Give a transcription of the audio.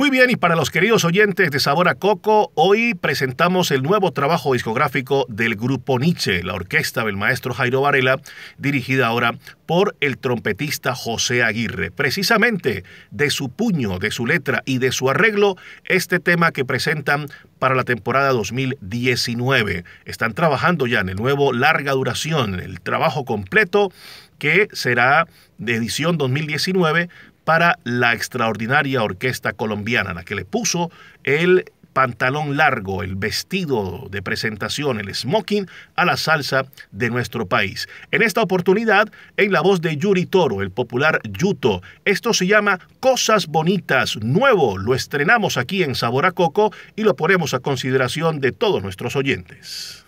Muy bien, y para los queridos oyentes de Sabor a Coco, hoy presentamos el nuevo trabajo discográfico del grupo Nietzsche, la orquesta del maestro Jairo Varela, dirigida ahora por el trompetista José Aguirre. Precisamente de su puño, de su letra y de su arreglo, este tema que presentan para la temporada 2019. Están trabajando ya en el nuevo larga duración, el trabajo completo que será de edición 2019 para la extraordinaria orquesta colombiana, la que le puso el pantalón largo, el vestido de presentación, el smoking, a la salsa de nuestro país. En esta oportunidad, en la voz de Yuri Toro, el popular Yuto. Esto se llama Cosas Bonitas, nuevo. Lo estrenamos aquí en Sabor a Coco y lo ponemos a consideración de todos nuestros oyentes.